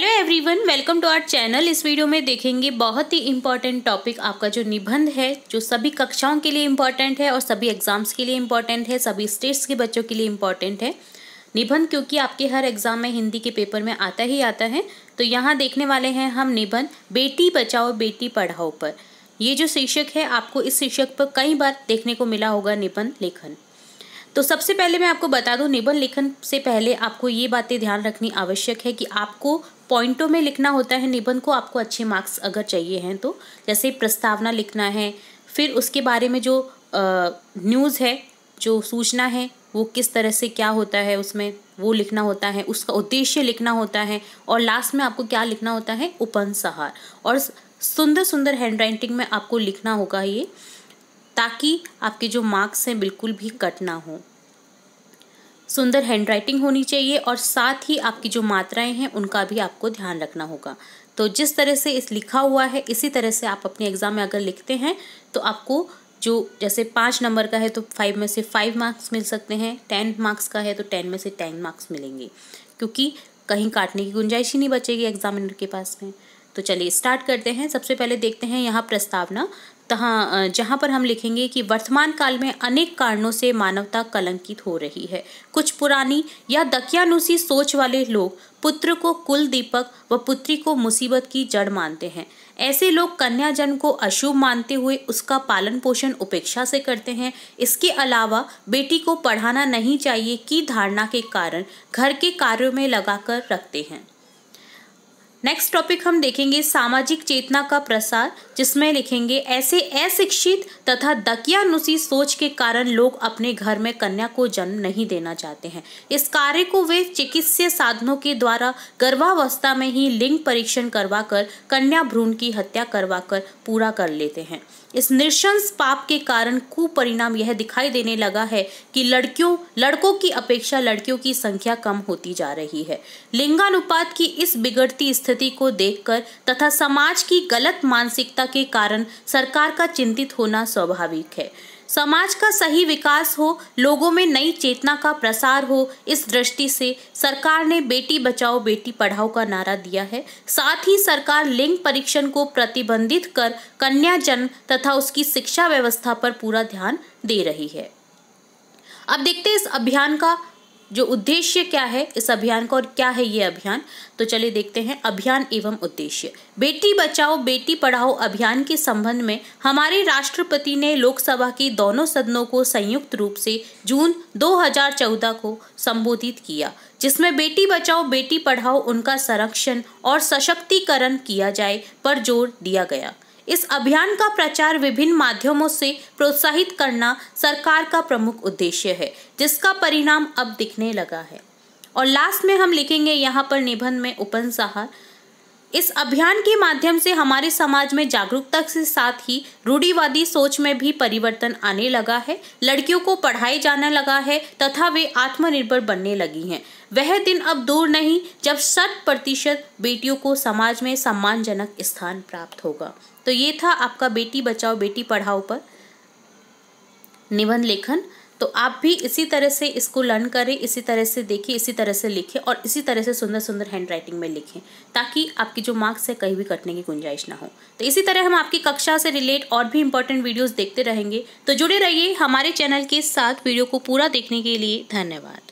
hello everyone welcome to our channel इस video में देखेंगे बहुत ही इम्पॉर्टेंट टॉपिक आपका जो निबंध है जो सभी कक्षाओं के लिए इम्पॉर्टेंट है और सभी एग्जाम्स के लिए इम्पॉर्टेंट है सभी स्टेट्स के बच्चों के लिए इम्पॉर्टेंट है निबंध क्योंकि आपके हर एग्ज़ाम में हिंदी के पेपर में आता ही आता है तो यहाँ देखने वाले हैं हम निबंध बेटी बचाओ बेटी पढ़ाओ पर ये जो शीर्षक है आपको इस शीर्षक पर कई बार देखने को मिला होगा निबंध लेखन तो सबसे पहले मैं आपको बता दूं निबंध लेखन से पहले आपको ये बातें ध्यान रखनी आवश्यक है कि आपको पॉइंटों में लिखना होता है निबंध को आपको अच्छे मार्क्स अगर चाहिए हैं तो जैसे प्रस्तावना लिखना है फिर उसके बारे में जो न्यूज़ है जो सूचना है वो किस तरह से क्या होता है उसमें वो लिखना होता है उसका उद्देश्य लिखना होता है और लास्ट में आपको क्या लिखना होता है उपन सहार और सुंदर सुंदर हैंड राइटिंग में आपको लिखना होगा ये ताकि आपके जो मार्क्स हैं बिल्कुल भी कट ना हो सुंदर हैंड राइटिंग होनी चाहिए और साथ ही आपकी जो मात्राएं हैं उनका भी आपको ध्यान रखना होगा तो जिस तरह से इस लिखा हुआ है इसी तरह से आप अपने एग्ज़ाम में अगर लिखते हैं तो आपको जो जैसे पाँच नंबर का है तो फाइव में से फाइव मार्क्स मिल सकते हैं टेन मार्क्स का है तो टेन में से टेन मार्क्स मिलेंगे क्योंकि कहीं काटने की गुंजाइश ही नहीं बचेगी एग्जामिनर के पास में तो चलिए स्टार्ट करते हैं सबसे पहले देखते हैं यहाँ प्रस्तावना तहाँ जहाँ पर हम लिखेंगे कि वर्तमान काल में अनेक कारणों से मानवता कलंकित हो रही है कुछ पुरानी या दकियानुसी सोच वाले लोग पुत्र को कुल दीपक व पुत्री को मुसीबत की जड़ मानते हैं ऐसे लोग कन्या जन्म को अशुभ मानते हुए उसका पालन पोषण उपेक्षा से करते हैं इसके अलावा बेटी को पढ़ाना नहीं चाहिए की धारणा के कारण घर के कार्यों में लगाकर रखते हैं नेक्स्ट टॉपिक हम देखेंगे सामाजिक चेतना का प्रसार जिसमें लिखेंगे ऐसे अशिक्षित तथा दकियानुसी सोच के कारण लोग अपने घर में कन्या को जन्म नहीं देना चाहते हैं इस कार्य को वे चिकित्सीय साधनों के द्वारा गर्भावस्था में ही लिंग परीक्षण करवाकर कन्या भ्रूण की हत्या करवाकर पूरा कर लेते हैं इस निशंस पाप के कारण कुपरिणाम यह दिखाई देने लगा है कि लड़कियों लड़कों की अपेक्षा लड़कियों की संख्या कम होती जा रही है लिंगानुपात की इस बिगड़ती स्थिति को देखकर तथा समाज की गलत मानसिकता के कारण सरकार का चिंतित होना स्वाभाविक है समाज का सही विकास हो लोगों में नई चेतना का प्रसार हो इस दृष्टि से सरकार ने बेटी बचाओ बेटी पढ़ाओ का नारा दिया है साथ ही सरकार लिंग परीक्षण को प्रतिबंधित कर कन्या जन्म तथा उसकी शिक्षा व्यवस्था पर पूरा ध्यान दे रही है अब देखते हैं इस अभियान का जो उद्देश्य क्या है इस अभियान का और क्या है ये अभियान तो चलिए देखते हैं अभियान एवं उद्देश्य बेटी बचाओ बेटी पढ़ाओ अभियान के संबंध में हमारे राष्ट्रपति ने लोकसभा की दोनों सदनों को संयुक्त रूप से जून 2014 को संबोधित किया जिसमें बेटी बचाओ बेटी पढ़ाओ उनका संरक्षण और सशक्तिकरण किया जाए पर जोर दिया गया इस अभियान का प्रचार विभिन्न माध्यमों से प्रोत्साहित करना सरकार का प्रमुख उद्देश्य है जिसका परिणाम अब दिखने लगा है और लास्ट में हम लिखेंगे यहाँ पर निबंध में उपन सहार इस अभियान के माध्यम से हमारे समाज में जागरूकता के साथ ही रूढ़ीवादी सोच में भी परिवर्तन आने लगा है लड़कियों को पढ़ाए जाने लगा है तथा वे आत्मनिर्भर बनने लगी हैं वह दिन अब दूर नहीं जब शत प्रतिशत बेटियों को समाज में सम्मानजनक स्थान प्राप्त होगा तो ये था आपका बेटी बचाओ बेटी पढ़ाओ पर निबंध लेखन तो आप भी इसी तरह से इसको लर्न करें इसी तरह से देखें इसी तरह से लिखें और इसी तरह से सुंदर सुंदर हैंड राइटिंग में लिखें ताकि आपकी जो मार्क्स है कहीं भी कटने की गुंजाइश ना हो तो इसी तरह हम आपकी कक्षा से रिलेट और भी इंपॉर्टेंट वीडियोज़ देखते रहेंगे तो जुड़े रहिए हमारे चैनल के साथ वीडियो को पूरा देखने के लिए धन्यवाद